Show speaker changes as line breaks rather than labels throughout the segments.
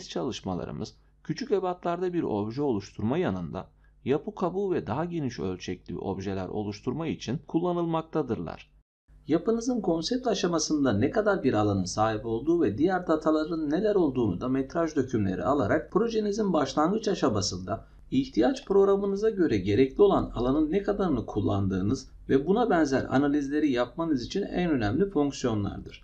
analiz çalışmalarımız küçük ebatlarda bir obje oluşturma yanında yapı kabuğu ve daha geniş ölçekli objeler oluşturma için kullanılmaktadırlar. Yapınızın konsept aşamasında ne kadar bir alanın sahip olduğu ve diğer dataların neler olduğunu da metraj dökümleri alarak projenizin başlangıç aşamasında ihtiyaç programınıza göre gerekli olan alanın ne kadarını kullandığınız ve buna benzer analizleri yapmanız için en önemli fonksiyonlardır.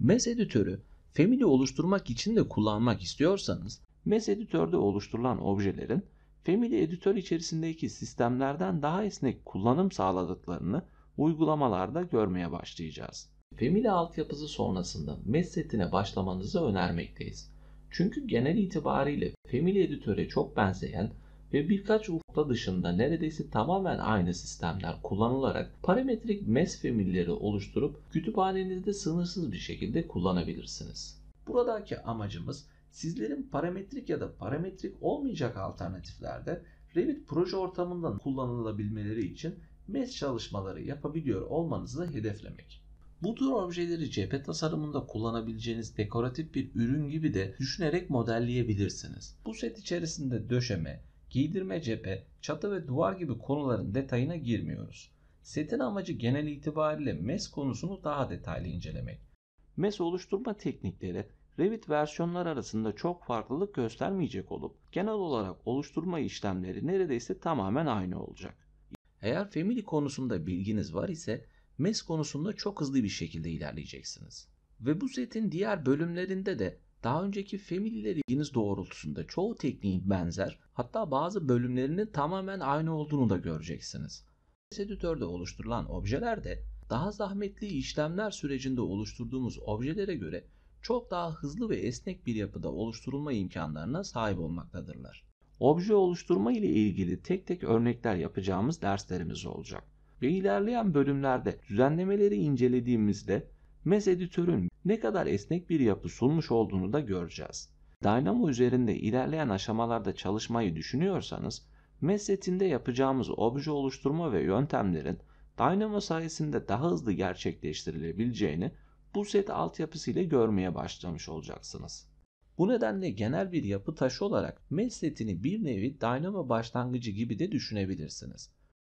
Mes editörü family oluşturmak için de kullanmak istiyorsanız Mesh editörde oluşturulan objelerin family editör içerisindeki sistemlerden daha esnek kullanım sağladıklarını uygulamalarda görmeye başlayacağız. Family altyapısı sonrasında mesh setine başlamanızı önermekteyiz. Çünkü genel itibariyle Family Editör'e çok benzeyen ve birkaç ufka dışında neredeyse tamamen aynı sistemler kullanılarak parametrik mes familleri oluşturup kütüphanenizde sınırsız bir şekilde kullanabilirsiniz. Buradaki amacımız sizlerin parametrik ya da parametrik olmayacak alternatiflerde Revit proje ortamından kullanılabilmeleri için MES çalışmaları yapabiliyor olmanızı hedeflemek. Bu tür objeleri cephe tasarımında kullanabileceğiniz dekoratif bir ürün gibi de düşünerek modelleyebilirsiniz. Bu set içerisinde döşeme, giydirme cephe, çatı ve duvar gibi konuların detayına girmiyoruz. Setin amacı genel itibariyle MES konusunu daha detaylı incelemek. MES oluşturma teknikleri Revit versiyonlar arasında çok farklılık göstermeyecek olup genel olarak oluşturma işlemleri neredeyse tamamen aynı olacak. Eğer Family konusunda bilginiz var ise MES konusunda çok hızlı bir şekilde ilerleyeceksiniz. Ve bu setin diğer bölümlerinde de daha önceki Family'lere ilginiz doğrultusunda çoğu tekniğin benzer hatta bazı bölümlerinin tamamen aynı olduğunu da göreceksiniz. Editörde oluşturulan objeler de daha zahmetli işlemler sürecinde oluşturduğumuz objelere göre çok daha hızlı ve esnek bir yapıda oluşturulma imkanlarına sahip olmaktadırlar. Obje oluşturma ile ilgili tek tek örnekler yapacağımız derslerimiz olacak ve ilerleyen bölümlerde düzenlemeleri incelediğimizde Mez editörün ne kadar esnek bir yapı sunmuş olduğunu da göreceğiz. Dynamo üzerinde ilerleyen aşamalarda çalışmayı düşünüyorsanız, Mez setinde yapacağımız obje oluşturma ve yöntemlerin Dynamo sayesinde daha hızlı gerçekleştirilebileceğini bu set altyapısıyla görmeye başlamış olacaksınız. Bu nedenle genel bir yapı taşı olarak MES bir nevi Dynamo başlangıcı gibi de düşünebilirsiniz.